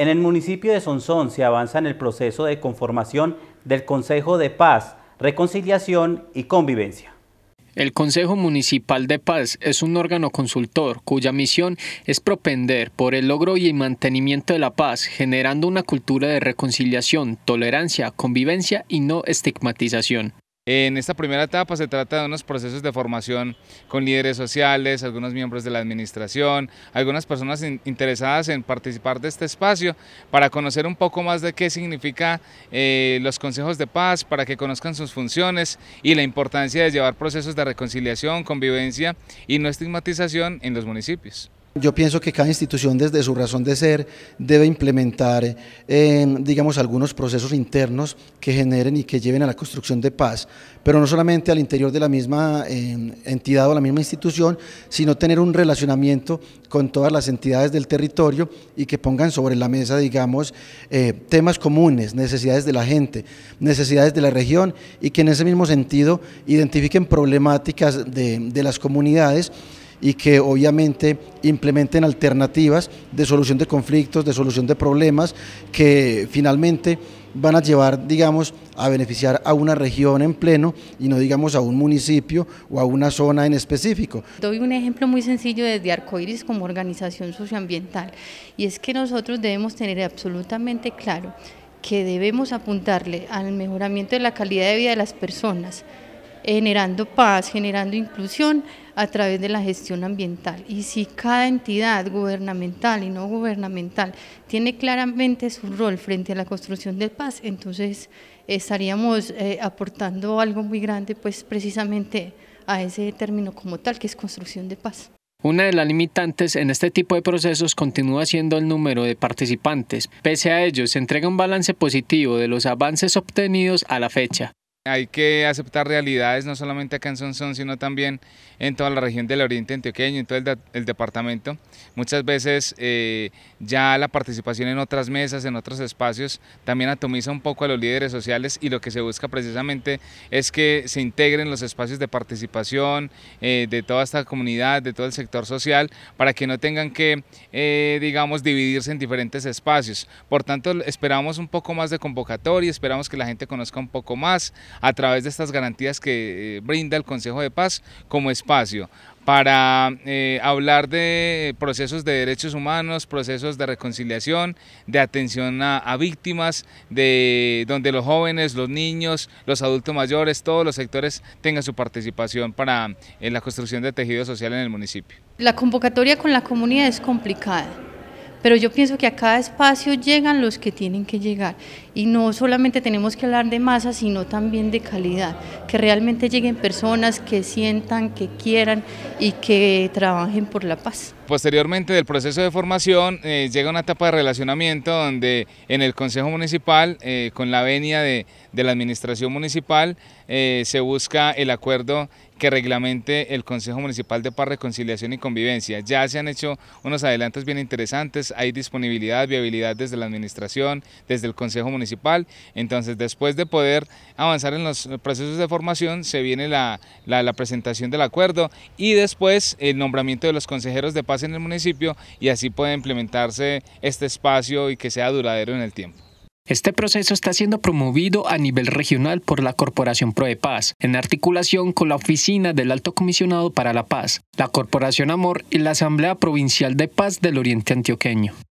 En el municipio de Sonsón se avanza en el proceso de conformación del Consejo de Paz, Reconciliación y Convivencia. El Consejo Municipal de Paz es un órgano consultor cuya misión es propender por el logro y el mantenimiento de la paz, generando una cultura de reconciliación, tolerancia, convivencia y no estigmatización. En esta primera etapa se trata de unos procesos de formación con líderes sociales, algunos miembros de la administración, algunas personas interesadas en participar de este espacio para conocer un poco más de qué significa eh, los consejos de paz, para que conozcan sus funciones y la importancia de llevar procesos de reconciliación, convivencia y no estigmatización en los municipios. Yo pienso que cada institución desde su razón de ser debe implementar, em, digamos, algunos procesos internos que generen y que lleven a la construcción de paz, pero no solamente al interior de la misma em, entidad o la misma institución, sino tener un relacionamiento con todas las entidades del territorio y que pongan sobre la mesa, digamos, eh, temas comunes, necesidades de la gente, necesidades de la región y que en ese mismo sentido identifiquen problemáticas de las comunidades y que obviamente implementen alternativas de solución de conflictos, de solución de problemas, que finalmente van a llevar, digamos, a beneficiar a una región en pleno y no digamos a un municipio o a una zona en específico. Doy un ejemplo muy sencillo desde Arcoiris como organización socioambiental y es que nosotros debemos tener absolutamente claro que debemos apuntarle al mejoramiento de la calidad de vida de las personas, generando paz, generando inclusión a través de la gestión ambiental. Y si cada entidad gubernamental y no gubernamental tiene claramente su rol frente a la construcción de paz, entonces estaríamos eh, aportando algo muy grande pues precisamente a ese término como tal que es construcción de paz. Una de las limitantes en este tipo de procesos continúa siendo el número de participantes. Pese a ello, se entrega un balance positivo de los avances obtenidos a la fecha. Hay que aceptar realidades no solamente acá en Sonsón, sino también en toda la región del oriente antioqueño, en todo el, departamento. Muchas veces eh, ya la participación en otras mesas, en otros espacios, también atomiza un poco a los líderes sociales y lo que se busca precisamente es que se integren los espacios de participación eh, de toda esta comunidad, de todo el sector social, para que no tengan que, eh, digamos, dividirse en diferentes espacios. Por tanto, esperamos un poco más de convocatoria, esperamos que la gente conozca un poco más a través de estas garantías que eh, brinda el Consejo de Paz como espacio para eh, hablar de procesos de derechos humanos, procesos de reconciliación, de atención a, víctimas, de donde los jóvenes, los niños, los adultos mayores, todos los sectores tengan su participación para en la construcción de tejido social en el municipio. La convocatoria con la comunidad es complicada pero yo pienso que a cada espacio llegan los que tienen que llegar y no solamente tenemos que hablar de masa, sino también de calidad que realmente lleguen personas que sientan, que quieran y que trabajen por la paz. Posteriormente del proceso de formación eh, llega una etapa de relacionamiento donde en el Consejo Municipal, eh, con la venia de, la Administración Municipal, eh, se busca el acuerdo que reglamente el Consejo Municipal de Paz, Reconciliación y Convivencia. Ya se han hecho unos adelantos bien interesantes, hay disponibilidad, viabilidad desde la Administración, desde el Consejo Municipal, entonces después de poder avanzar en los procesos de formación, se viene la, presentación del acuerdo y después el nombramiento de los consejeros de paz en el municipio y así puede implementarse este espacio y que sea duradero en el tiempo. Este proceso está siendo promovido a nivel regional por la Corporación Pro de Paz, en articulación con la Oficina del Alto Comisionado para la Paz, la Corporación Amor y la Asamblea Provincial de Paz del Oriente Antioqueño.